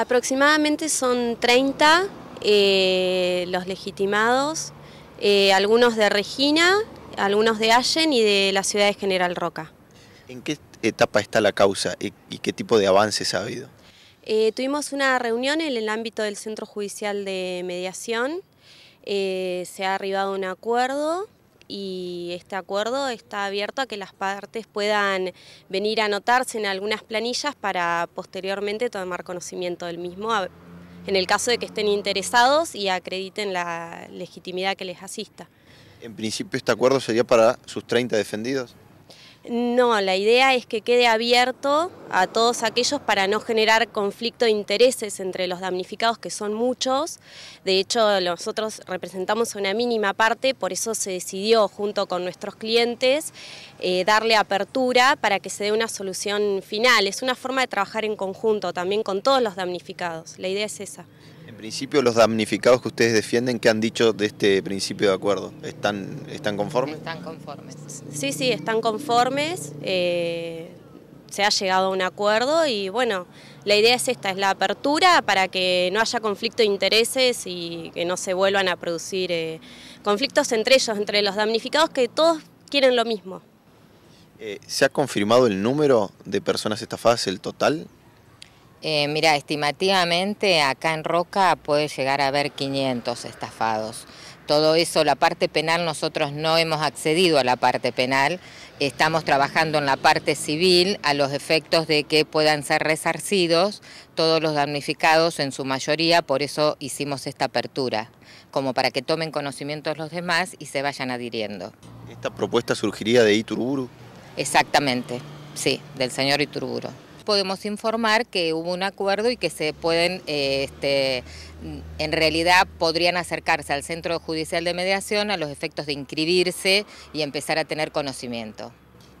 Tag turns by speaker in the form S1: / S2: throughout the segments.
S1: Aproximadamente son 30 eh, los legitimados, eh, algunos de Regina, algunos de Allen y de la ciudad de General Roca.
S2: ¿En qué etapa está la causa y, qué tipo de avances ha habido?
S1: Eh, tuvimos una reunión en el ámbito del Centro Judicial de Mediación, se ha arribado un acuerdo y este acuerdo está abierto a que las partes puedan venir a anotarse en algunas planillas para posteriormente tomar conocimiento del mismo en el caso de que estén interesados y acrediten la legitimidad que les asista.
S2: En principio este acuerdo sería para sus 30 defendidos.
S1: No, la idea es que quede abierto a todos aquellos para no generar conflicto de intereses entre los damnificados, que son muchos. De hecho, nosotros representamos una mínima parte, por eso se decidió junto con nuestros clientes eh, darle apertura para que se dé una solución final. Es una forma de trabajar en conjunto también con todos los damnificados. La idea es esa
S2: principio, los damnificados que ustedes defienden, ¿qué han dicho de este principio de acuerdo? ¿Están, están conformes?
S1: Están conformes. Sí, sí, están conformes. Eh, se ha llegado a un acuerdo y bueno, la idea es esta, es la apertura para que no haya conflicto de intereses y que no se vuelvan a producir eh, conflictos entre ellos, entre los damnificados, que todos quieren lo mismo.
S2: Eh, ¿Se ha confirmado el número de personas estafadas, el total?
S1: Eh,
S3: mira, estimativamente acá en Roca puede llegar a haber 500 estafados. Todo eso, la parte penal, nosotros no hemos accedido a la parte penal, estamos trabajando en la parte civil a los efectos de que puedan ser resarcidos todos los damnificados en su mayoría, por eso hicimos esta apertura, como para que tomen conocimiento los demás y se vayan adhiriendo.
S2: ¿Esta propuesta surgiría de Iturburu?
S3: Exactamente, sí, del señor Iturburu podemos informar que hubo un acuerdo y que se pueden, eh, este, en realidad podrían acercarse al Centro Judicial de Mediación a los efectos de inscribirse y empezar a tener conocimiento.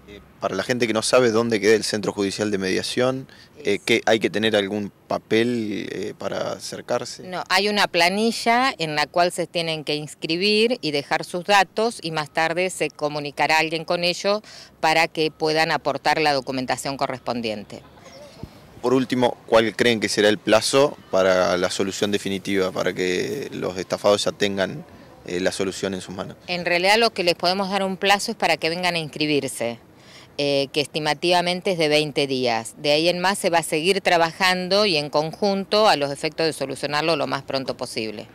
S2: Eh, para la gente que no sabe dónde queda el Centro Judicial de Mediación, eh, ¿hay que tener algún papel para acercarse?
S3: No, hay una planilla en la cual se tienen que inscribir y dejar sus datos y más tarde se comunicará alguien con ellos para que puedan aportar la documentación correspondiente.
S2: Por último, ¿cuál creen que será el plazo para la solución definitiva, para que los estafados ya tengan eh, la solución en sus manos?
S3: En realidad lo que les podemos dar un plazo es para que vengan a inscribirse. Eh, que estimativamente es de 20 días. De ahí en más se va a seguir trabajando y en conjunto a los efectos de solucionarlo lo más pronto posible.